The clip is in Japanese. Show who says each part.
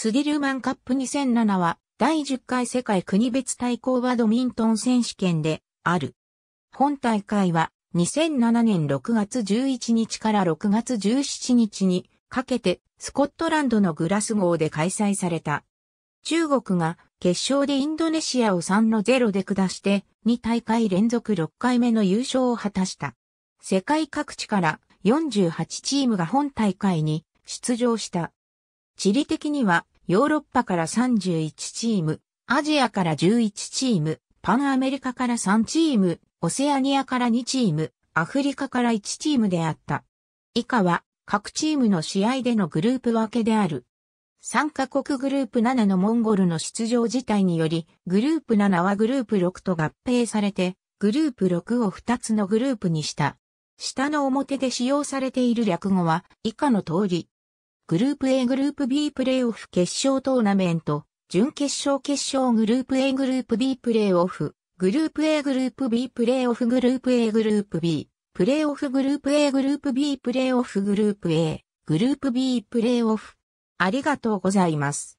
Speaker 1: スディルマンカップ2007は第10回世界国別対抗バドミントン選手権である。本大会は2007年6月11日から6月17日にかけてスコットランドのグラスゴーで開催された。中国が決勝でインドネシアを3の0で下して2大会連続6回目の優勝を果たした。世界各地から48チームが本大会に出場した。地理的にはヨーロッパから31チーム、アジアから11チーム、パンアメリカから3チーム、オセアニアから2チーム、アフリカから1チームであった。以下は各チームの試合でのグループ分けである。参カ国グループ7のモンゴルの出場自体により、グループ7はグループ6と合併されて、グループ6を2つのグループにした。下の表で使用されている略語は以下の通り、グループ A グループ B プレーオフ決勝トーナメント、準決勝決勝グループ A グループ B プレーオフ、グループ A グループ B プレーオフグループ A グループ B、プレーオフグループ A グループ B プレーオフグループ A、グループ B プレーオフ。ありが
Speaker 2: とうございます。